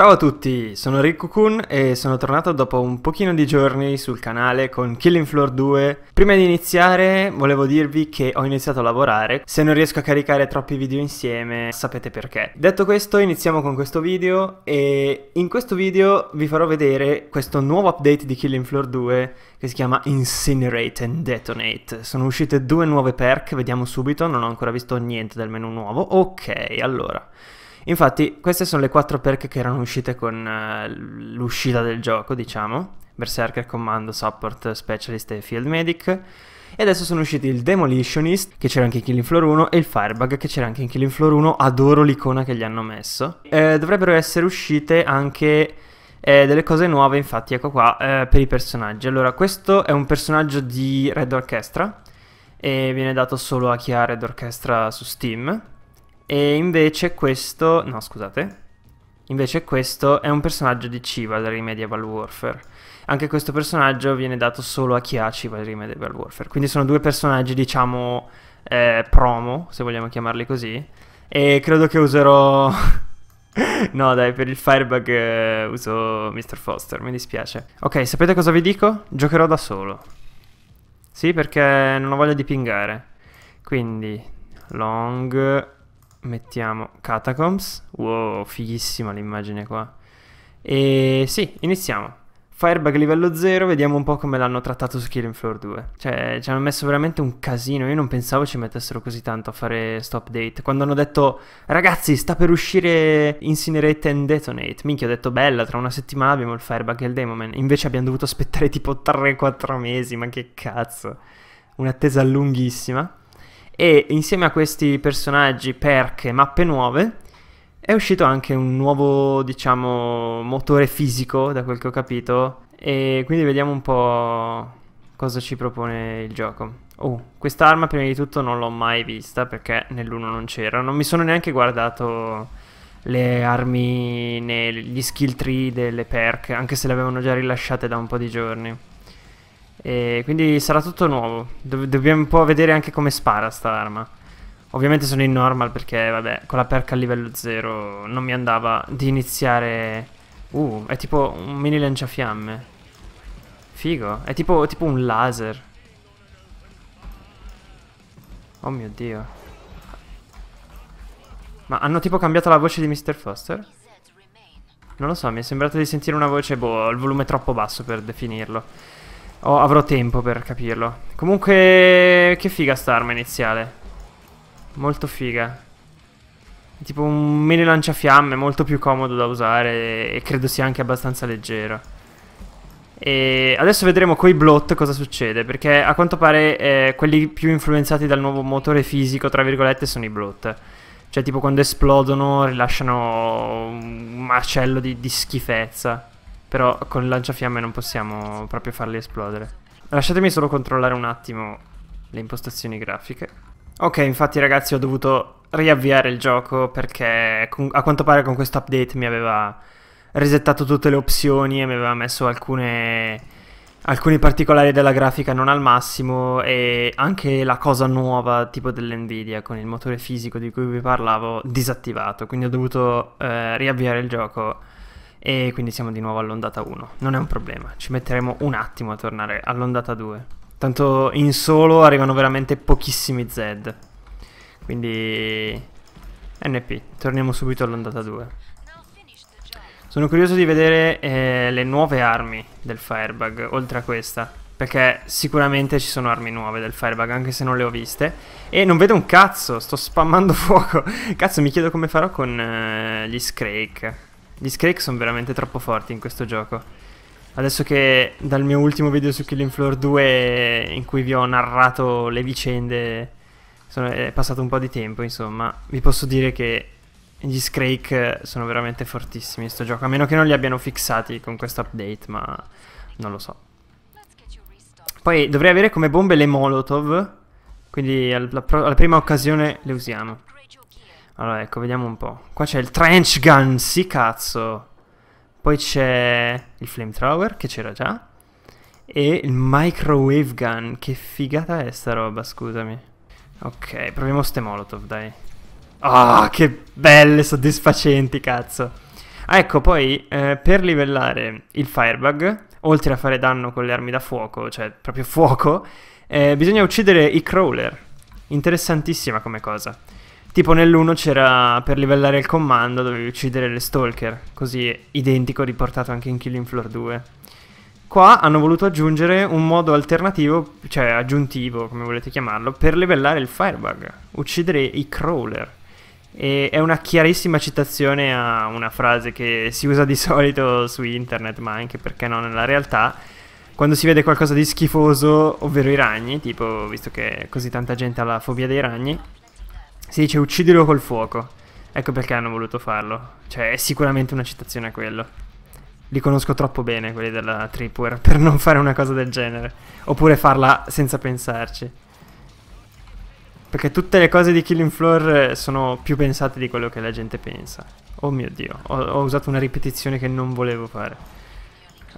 Ciao a tutti, sono Ricco Kun e sono tornato dopo un pochino di giorni sul canale con Killing Floor 2. Prima di iniziare volevo dirvi che ho iniziato a lavorare, se non riesco a caricare troppi video insieme sapete perché. Detto questo iniziamo con questo video e in questo video vi farò vedere questo nuovo update di Killing Floor 2 che si chiama Incinerate and Detonate. Sono uscite due nuove perk, vediamo subito, non ho ancora visto niente del menu nuovo. Ok, allora... Infatti, queste sono le quattro perk che erano uscite con uh, l'uscita del gioco, diciamo. Berserker, Commando, Support, Specialist e Field Medic. E adesso sono usciti il Demolitionist, che c'era anche in Killing Floor 1, e il Firebug, che c'era anche in Killing Floor 1. Adoro l'icona che gli hanno messo. Eh, dovrebbero essere uscite anche eh, delle cose nuove, infatti, ecco qua, eh, per i personaggi. Allora, questo è un personaggio di Red Orchestra, e viene dato solo a chi ha Red Orchestra su Steam e invece questo... No, scusate. Invece questo è un personaggio di Chivalry Medieval Warfare. Anche questo personaggio viene dato solo a chi ha Chivalry Medieval Warfare. Quindi sono due personaggi, diciamo, eh, promo, se vogliamo chiamarli così. E credo che userò... no dai, per il Firebug eh, uso Mr. Foster, mi dispiace. Ok, sapete cosa vi dico? Giocherò da solo. Sì, perché non ho voglia di pingare. Quindi, long mettiamo Catacombs. Wow, fighissima l'immagine qua. E sì, iniziamo. Firebug livello 0, vediamo un po' come l'hanno trattato su Killing Floor 2. Cioè, ci hanno messo veramente un casino, io non pensavo ci mettessero così tanto a fare stop date. Quando hanno detto, ragazzi, sta per uscire Incinerate and Detonate, minchia, ho detto, bella, tra una settimana abbiamo il Firebug e il Demoman. Invece abbiamo dovuto aspettare tipo 3-4 mesi, ma che cazzo. Un'attesa lunghissima e insieme a questi personaggi, perche, mappe nuove, è uscito anche un nuovo, diciamo, motore fisico, da quel che ho capito, e quindi vediamo un po' cosa ci propone il gioco. Oh, quest'arma prima di tutto non l'ho mai vista perché nell'uno non c'era, non mi sono neanche guardato le armi, gli skill tree delle perk, anche se le avevano già rilasciate da un po' di giorni. E quindi sarà tutto nuovo. Do dobbiamo un po' vedere anche come spara sta arma. Ovviamente sono in normal perché, vabbè, con la perca a livello 0 non mi andava di iniziare... Uh, è tipo un mini lanciafiamme. Figo. È tipo, tipo un laser. Oh mio Dio. Ma hanno tipo cambiato la voce di Mr. Foster? Non lo so, mi è sembrato di sentire una voce, boh, il volume è troppo basso per definirlo. Oh, avrò tempo per capirlo. Comunque, che figa sta arma iniziale. Molto figa. tipo un mini lanciafiamme, molto più comodo da usare e credo sia anche abbastanza leggero. E adesso vedremo coi blot cosa succede, perché a quanto pare eh, quelli più influenzati dal nuovo motore fisico, tra virgolette, sono i blot. Cioè tipo quando esplodono rilasciano un macello di, di schifezza. Però con il lanciafiamme non possiamo proprio farli esplodere. Lasciatemi solo controllare un attimo le impostazioni grafiche. Ok, infatti ragazzi ho dovuto riavviare il gioco perché a quanto pare con questo update mi aveva resettato tutte le opzioni e mi aveva messo alcune, alcuni particolari della grafica non al massimo e anche la cosa nuova tipo dell'Nvidia con il motore fisico di cui vi parlavo disattivato, quindi ho dovuto eh, riavviare il gioco e quindi siamo di nuovo all'ondata 1. Non è un problema, ci metteremo un attimo a tornare all'ondata 2. Tanto in solo arrivano veramente pochissimi Z. Quindi... NP, torniamo subito all'ondata 2. Sono curioso di vedere eh, le nuove armi del Firebug, oltre a questa. Perché sicuramente ci sono armi nuove del Firebug, anche se non le ho viste. E non vedo un cazzo, sto spammando fuoco. Cazzo, mi chiedo come farò con eh, gli Scrake. Gli Skrake sono veramente troppo forti in questo gioco. Adesso che dal mio ultimo video su Killing Floor 2 in cui vi ho narrato le vicende sono, è passato un po' di tempo insomma vi posso dire che gli Skrake sono veramente fortissimi in questo gioco a meno che non li abbiano fissati con questo update ma non lo so poi dovrei avere come bombe le Molotov quindi alla, alla prima occasione le usiamo allora, ecco, vediamo un po'. Qua c'è il trench gun, sì cazzo. Poi c'è il flamethrower, che c'era già. E il microwave gun. Che figata è sta roba, scusami. Ok, proviamo ste molotov, dai. Ah, oh, che belle, soddisfacenti, cazzo. Ah, ecco, poi, eh, per livellare il firebug, oltre a fare danno con le armi da fuoco, cioè proprio fuoco, eh, bisogna uccidere i crawler. Interessantissima come cosa. Tipo nell'1 c'era per livellare il comando dovevi uccidere le stalker, così identico riportato anche in Killing Floor 2. Qua hanno voluto aggiungere un modo alternativo, cioè aggiuntivo, come volete chiamarlo, per livellare il firebug, uccidere i crawler. E è una chiarissima citazione a una frase che si usa di solito su internet, ma anche perché no nella realtà, quando si vede qualcosa di schifoso, ovvero i ragni, tipo visto che così tanta gente ha la fobia dei ragni, si dice uccidilo col fuoco. Ecco perché hanno voluto farlo. Cioè, è sicuramente una citazione a quello. Li conosco troppo bene, quelli della Tripwire, per non fare una cosa del genere. Oppure farla senza pensarci. Perché tutte le cose di Killing Floor eh, sono più pensate di quello che la gente pensa. Oh mio Dio, ho, ho usato una ripetizione che non volevo fare.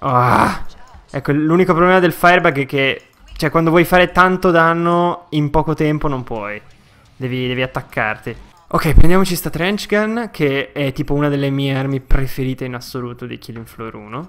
Oh. Ecco, l'unico problema del firebug è che... Cioè, quando vuoi fare tanto danno in poco tempo non puoi. Devi, devi attaccarti. Ok, prendiamoci sta trench gun, che è tipo una delle mie armi preferite in assoluto di Killing Floor 1.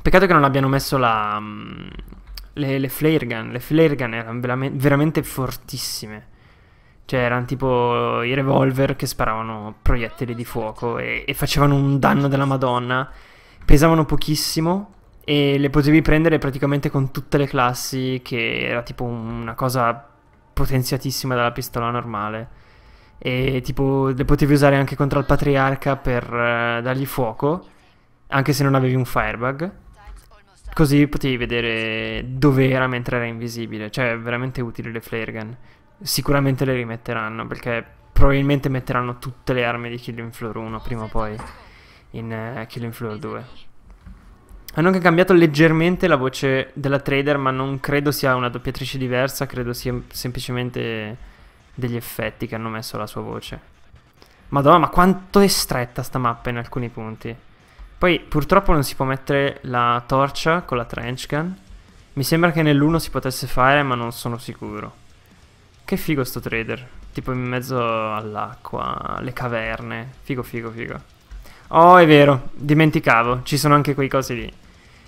Peccato che non abbiano messo la... Um, le, le, flare gun. Le flare gun erano veramente fortissime. Cioè, erano tipo i revolver che sparavano proiettili di fuoco e, e facevano un danno della madonna. Pesavano pochissimo, e le potevi prendere praticamente con tutte le classi, che era tipo una cosa potenziatissima dalla pistola normale. E tipo le potevi usare anche contro il patriarca per uh, dargli fuoco, anche se non avevi un firebug. Così potevi vedere dove era mentre era invisibile. Cioè, è veramente utile le flare gun. Sicuramente le rimetteranno, perché probabilmente metteranno tutte le armi di Killing Floor 1 prima o poi in uh, Killing Floor 2. Hanno anche cambiato leggermente la voce della trader, ma non credo sia una doppiatrice diversa, credo sia semplicemente degli effetti che hanno messo alla sua voce. Madonna, ma quanto è stretta sta mappa in alcuni punti. Poi purtroppo non si può mettere la torcia con la trench gun. Mi sembra che nell'uno si potesse fare, ma non sono sicuro. Che figo sto trader. Tipo in mezzo all'acqua, le caverne. Figo, figo, figo. Oh, è vero, dimenticavo, ci sono anche quei cosi lì.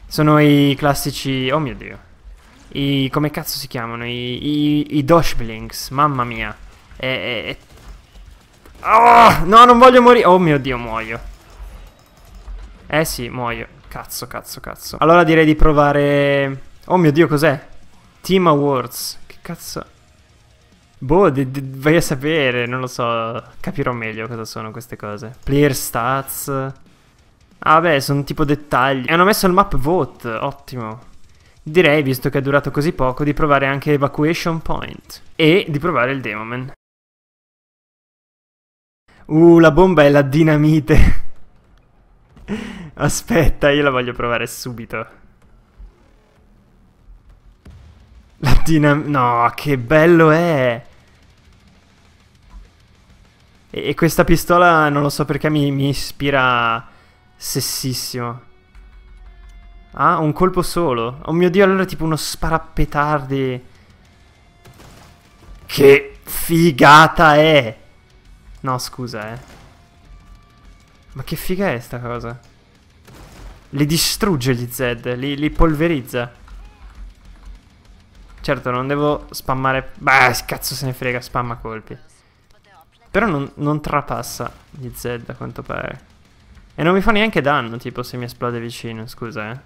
Sono i classici... Oh mio Dio. I... come cazzo si chiamano? I... i, i Doshblings, mamma mia. E... e... Oh, no, non voglio morire. Oh mio Dio, muoio. Eh sì, muoio. Cazzo, cazzo, cazzo. Allora direi di provare... Oh mio Dio, cos'è? Team Awards. Che cazzo... Boh, di, di, vai a sapere, non lo so, capirò meglio cosa sono queste cose. Player stats. Ah beh, sono tipo dettagli. E hanno messo il map vote, ottimo. Direi, visto che è durato così poco, di provare anche Evacuation Point. E di provare il Demoman. Uh, la bomba è la dinamite. Aspetta, io la voglio provare subito. La dinamite... No, che bello è! E, e questa pistola, non lo so perché, mi, mi ispira sessissimo. Ah, un colpo solo. Oh mio dio, allora è tipo uno sparappetardi. Che figata è! No, scusa, eh. Ma che figa è sta cosa? Li distrugge gli Zed, li, li polverizza. Certo, non devo spammare... Beh, cazzo se ne frega, spamma colpi. Però non, non trapassa gli Z a quanto pare. E non mi fa neanche danno, tipo, se mi esplode vicino, scusa, eh.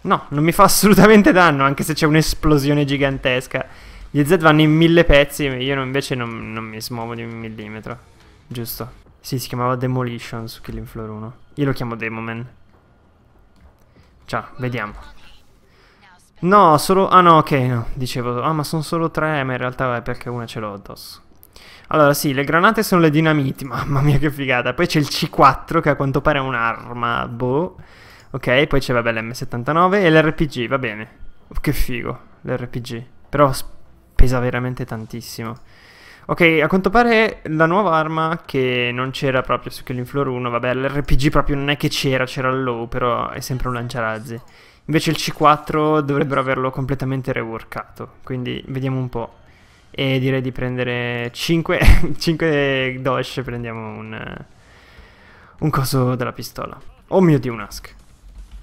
No, non mi fa assolutamente danno, anche se c'è un'esplosione gigantesca. Gli Z vanno in mille pezzi, io invece non, non mi smuovo di un millimetro. Giusto. Sì, si chiamava Demolition su Killing Floor 1. Io lo chiamo Demoman. Ciao, vediamo. No, solo... Ah no, ok, no, dicevo. Ah, ma sono solo tre, ma in realtà è perché una ce l'ho addosso. Allora, sì, le granate sono le dinamiti, mamma mia che figata. Poi c'è il C4, che a quanto pare è un'arma, boh. Ok, poi c'è, vabbè, l'M79 e l'RPG, va bene. Oh, che figo, l'RPG. Però pesa veramente tantissimo. Ok, a quanto pare la nuova arma che non c'era proprio su Killing Floor 1, vabbè, l'RPG proprio non è che c'era, c'era il low, però è sempre un lanciarazzi. Invece il C4 dovrebbero averlo completamente reworkato, quindi vediamo un po'. E direi di prendere 5, 5 Dosh, prendiamo un, un coso della pistola. Oh mio Dio, un Ask.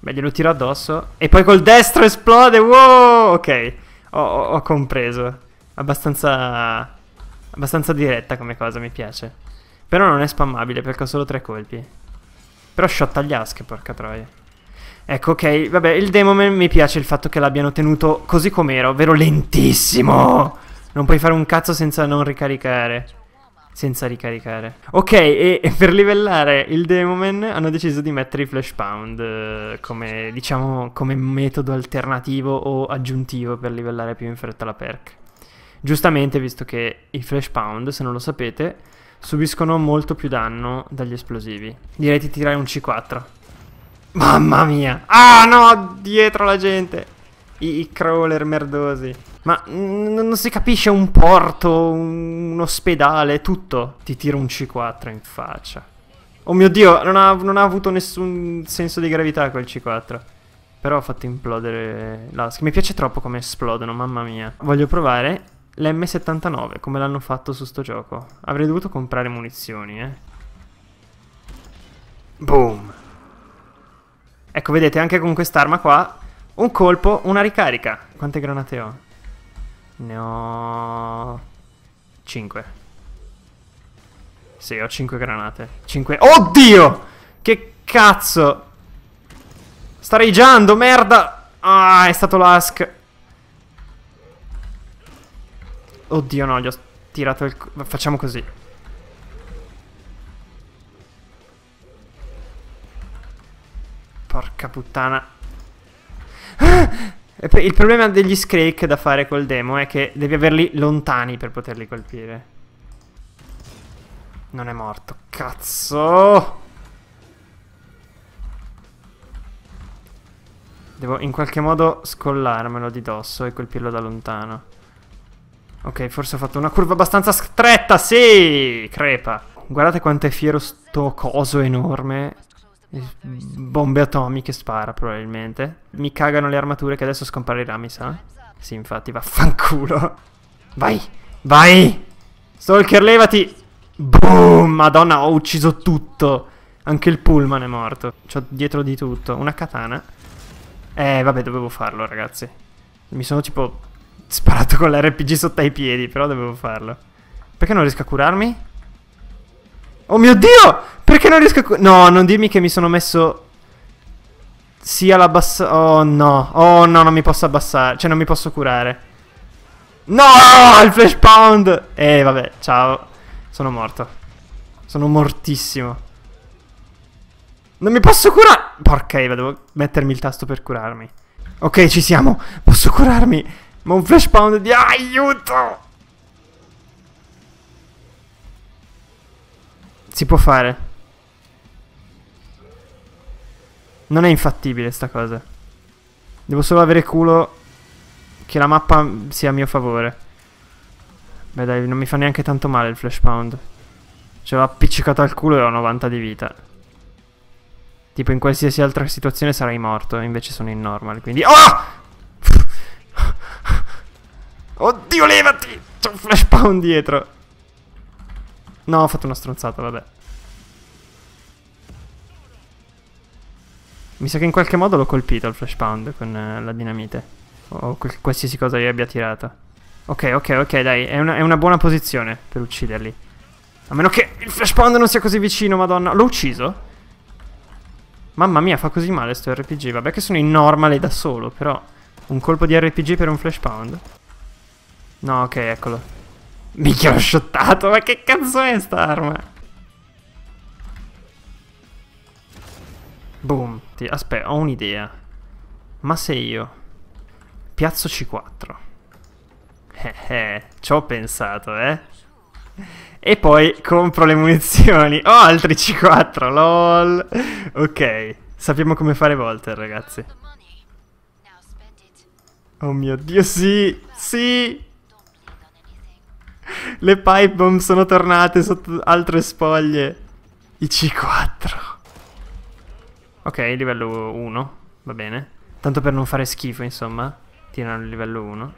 Beh, glielo tiro addosso. E poi col destro esplode, wow! Ok, ho, ho, ho compreso. Abbastanza, abbastanza diretta come cosa, mi piace. Però non è spammabile perché ho solo tre colpi. Però shot agli Ask, porca troia. Ecco, ok, vabbè, il Demoman mi piace il fatto che l'abbiano tenuto così com'era, ovvero lentissimo. Non puoi fare un cazzo senza non ricaricare. Senza ricaricare. Ok, e, per livellare il Demoman hanno deciso di mettere i Flash Pound eh, come, diciamo, come metodo alternativo o aggiuntivo per livellare più in fretta la perk. Giustamente, visto che i Flash Pound, se non lo sapete, subiscono molto più danno dagli esplosivi. Direi di tirare un C4. Mamma mia. Ah no, dietro la gente. I, i crawler merdosi. Ma non si capisce un porto, un, un ospedale, tutto. Ti tiro un C4 in faccia. Oh mio Dio, non ha, non ha avuto nessun senso di gravità quel C4. Però ho fatto implodere l'ASC. Mi piace troppo come esplodono, mamma mia. Voglio provare l'M79, come l'hanno fatto su sto gioco. Avrei dovuto comprare munizioni, eh. Boom. Ecco, vedete, anche con quest'arma qua, un colpo, una ricarica. Quante granate ho? Ne ho... 5. Sì, ho 5 granate. 5... Oddio! Che cazzo! Sta reggiando, merda! Ah, è stato l'ask. Oddio, no, gli ho tirato il... Facciamo così. Porca puttana. Ah! Il problema degli scrake da fare col demo è che devi averli lontani per poterli colpire. Non è morto. Cazzo! Devo in qualche modo scollarmelo di dosso e colpirlo da lontano. Ok, forse ho fatto una curva abbastanza stretta, sì! Crepa. Guardate quanto è fiero sto coso enorme bombe atomiche spara probabilmente. Mi cagano le armature che adesso scomparirà, mi sa. Sì, infatti, vaffanculo. Vai, vai! Stalker, levati! Boom! Madonna, ho ucciso tutto. Anche il pullman è morto. C'ho dietro di tutto. Una katana. Eh, vabbè, dovevo farlo, ragazzi. Mi sono tipo sparato con l'RPG sotto ai piedi, però dovevo farlo. Perché non riesco a curarmi? Oh mio Dio! Perché non riesco a... No, non dirmi che mi sono messo... Sia la bassa... Oh no. Oh no, non mi posso abbassare. Cioè, non mi posso curare. No! Il flash pound! Eh, vabbè, ciao. Sono morto. Sono mortissimo. Non mi posso curare! Porca Eva, devo mettermi il tasto per curarmi. Ok, ci siamo. Posso curarmi. Ma un flash pound di... Aiuto! Si può fare. Non è infattibile sta cosa. Devo solo avere culo che la mappa sia a mio favore. Beh dai, non mi fa neanche tanto male il flash pound. Ce l'ho appiccicato al culo e ho 90 di vita. Tipo in qualsiasi altra situazione sarei morto, invece sono in normal, quindi... Oh! Oddio, levati! C'è un flash pound dietro. No, ho fatto una stronzata, vabbè. Mi sa che in qualche modo l'ho colpito il flash pound con eh, la dinamite. O qualsiasi cosa io abbia tirato. Ok, ok, ok, dai, è una, è una, buona posizione per ucciderli. A meno che il flash pound non sia così vicino, madonna. L'ho ucciso? Mamma mia, fa così male sto RPG. Vabbè che sono in normale da solo, però... Un colpo di RPG per un flash pound. No, ok, eccolo. Minchia ho shottato, ma che cazzo è sta arma? Boom, aspetta, ho un'idea. Ma se io piazzo C4. Eh, eh, ci ho pensato, eh. E poi compro le munizioni. Ho oh, altri C4, lol. Ok, sappiamo come fare Volter, ragazzi. Oh mio Dio, sì, sì. Le pipe bomb sono tornate sotto altre spoglie. I C4. Ok, livello 1. Va bene. Tanto per non fare schifo, insomma. Tirano il livello 1.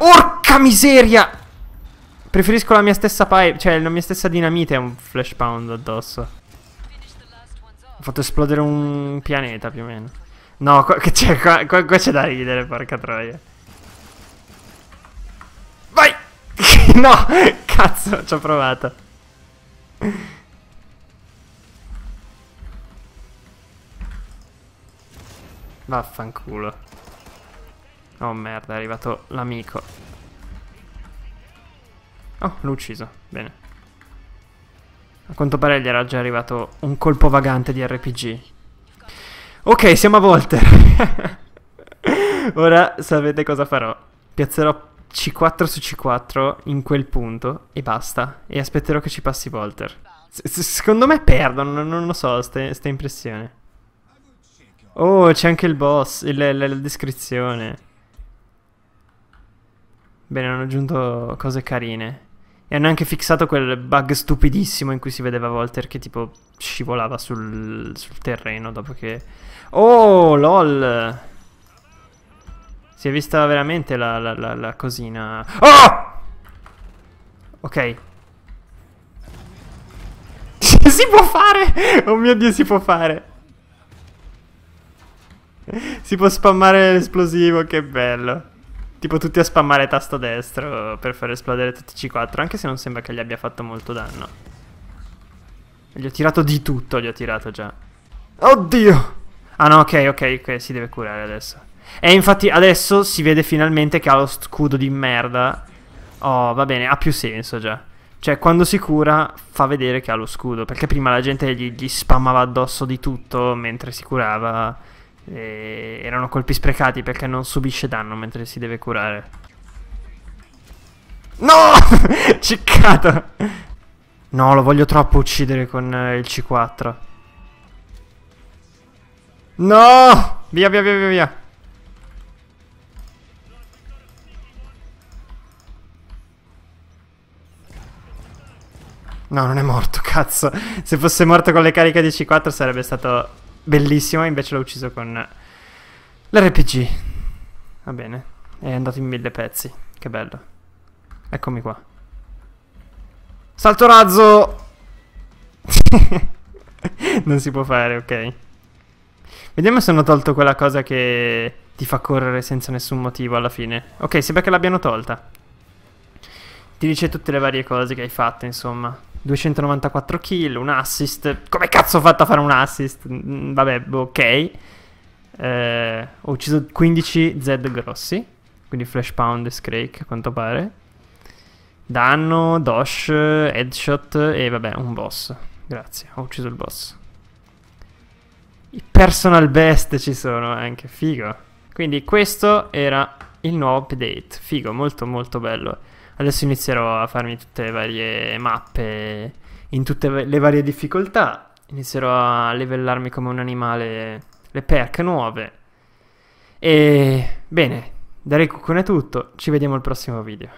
Orca miseria! Preferisco la mia stessa pipe, cioè la mia stessa dinamite a un flash pound addosso. Ho fatto esplodere un pianeta più o meno. No, qua, cioè, c'è da ridere, porca troia. no, cazzo, ci ho provato. Vaffanculo. Oh merda, è arrivato l'amico. Oh, l'ho ucciso. Bene. A quanto pare gli era già arrivato un colpo vagante di RPG. Ok, siamo a Volter. Ora sapete cosa farò. Piazzerò c4 su C4 in quel punto e basta. E aspetterò che ci passi Volter. secondo me perdono, non lo so, ste, impressione. Oh, c'è anche il boss, il, la, la descrizione. Bene, hanno aggiunto cose carine. E hanno anche fissato quel bug stupidissimo in cui si vedeva Volter che tipo scivolava sul, sul terreno dopo che... Oh, lol! Si è vista veramente la, la, la, la cosina. Oh! Ok. si può fare! Oh mio dio, si può fare! Si può spammare l'esplosivo, che bello. Tipo tutti a spammare tasto destro per far esplodere tutti i C4, anche se non sembra che gli abbia fatto molto danno. Gli ho tirato di tutto, gli ho tirato già. Oddio! Ah no, ok, ok, ok, si deve curare adesso. E infatti adesso si vede finalmente che ha lo scudo di merda. Oh, va bene, ha più senso già. Cioè, quando si cura, fa vedere che ha lo scudo. Perché prima la gente gli, gli spammava addosso di tutto mentre si curava. erano colpi sprecati perché non subisce danno mentre si deve curare. No! Ciccato! No, lo voglio troppo uccidere con eh, il C4. No! Via, via, via, via, via. No, non è morto, cazzo. Se fosse morto con le cariche di C4 sarebbe stato bellissimo, invece l'ho ucciso con l'RPG. Va bene, è andato in mille pezzi, che bello. Eccomi qua. Salto razzo! non si può fare, ok. Vediamo se hanno tolto quella cosa che ti fa correre senza nessun motivo alla fine. Ok, sembra che l'abbiano tolta. Ti dice tutte le varie cose che hai fatto, insomma. 294 kill, un assist. Come cazzo ho fatto a fare un assist? Mm, mm, vabbè, ok. Eh, ho ucciso 15 Z grossi, quindi Flash Pound e Scrake a quanto pare. Danno, Dosh, Headshot e vabbè, un boss. Grazie, ho ucciso il boss. I personal best ci sono eh, anche, figo. Quindi questo era il nuovo update, figo, molto molto bello. Adesso inizierò a farmi tutte le varie mappe in tutte le varie difficoltà. Inizierò a livellarmi come un animale le perk nuove. E bene, da Rikukun è tutto, ci vediamo al prossimo video.